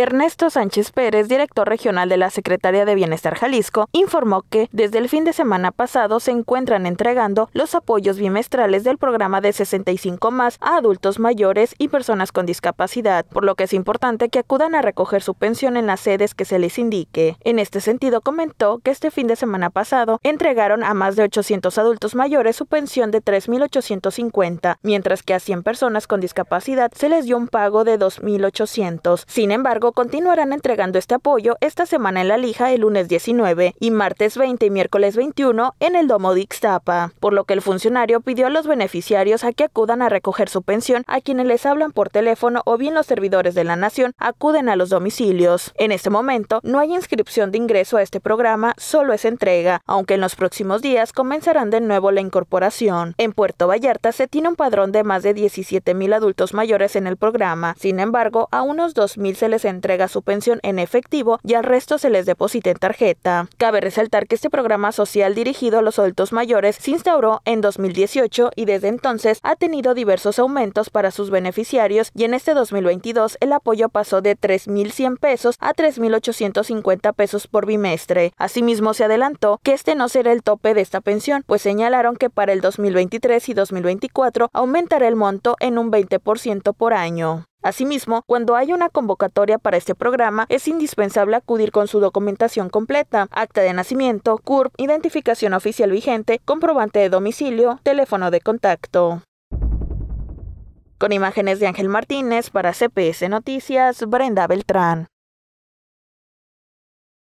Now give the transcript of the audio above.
Ernesto Sánchez Pérez, director regional de la Secretaría de Bienestar Jalisco, informó que desde el fin de semana pasado se encuentran entregando los apoyos bimestrales del programa de 65 más a adultos mayores y personas con discapacidad, por lo que es importante que acudan a recoger su pensión en las sedes que se les indique. En este sentido, comentó que este fin de semana pasado entregaron a más de 800 adultos mayores su pensión de 3.850, mientras que a 100 personas con discapacidad se les dio un pago de 2.800. Sin embargo, continuarán entregando este apoyo esta semana en La Lija el lunes 19 y martes 20 y miércoles 21 en el Domo de Ixtapa, por lo que el funcionario pidió a los beneficiarios a que acudan a recoger su pensión a quienes les hablan por teléfono o bien los servidores de la nación acuden a los domicilios. En este momento no hay inscripción de ingreso a este programa, solo es entrega, aunque en los próximos días comenzarán de nuevo la incorporación. En Puerto Vallarta se tiene un padrón de más de 17 mil adultos mayores en el programa, sin embargo a unos 2.000 se les entrega su pensión en efectivo y al resto se les deposita en tarjeta. Cabe resaltar que este programa social dirigido a los adultos mayores se instauró en 2018 y desde entonces ha tenido diversos aumentos para sus beneficiarios y en este 2022 el apoyo pasó de 3.100 pesos a 3.850 pesos por bimestre. Asimismo, se adelantó que este no será el tope de esta pensión, pues señalaron que para el 2023 y 2024 aumentará el monto en un 20% por año. Asimismo, cuando hay una convocatoria para este programa, es indispensable acudir con su documentación completa, acta de nacimiento, CURP, identificación oficial vigente, comprobante de domicilio, teléfono de contacto. Con imágenes de Ángel Martínez para CPS Noticias, Brenda Beltrán.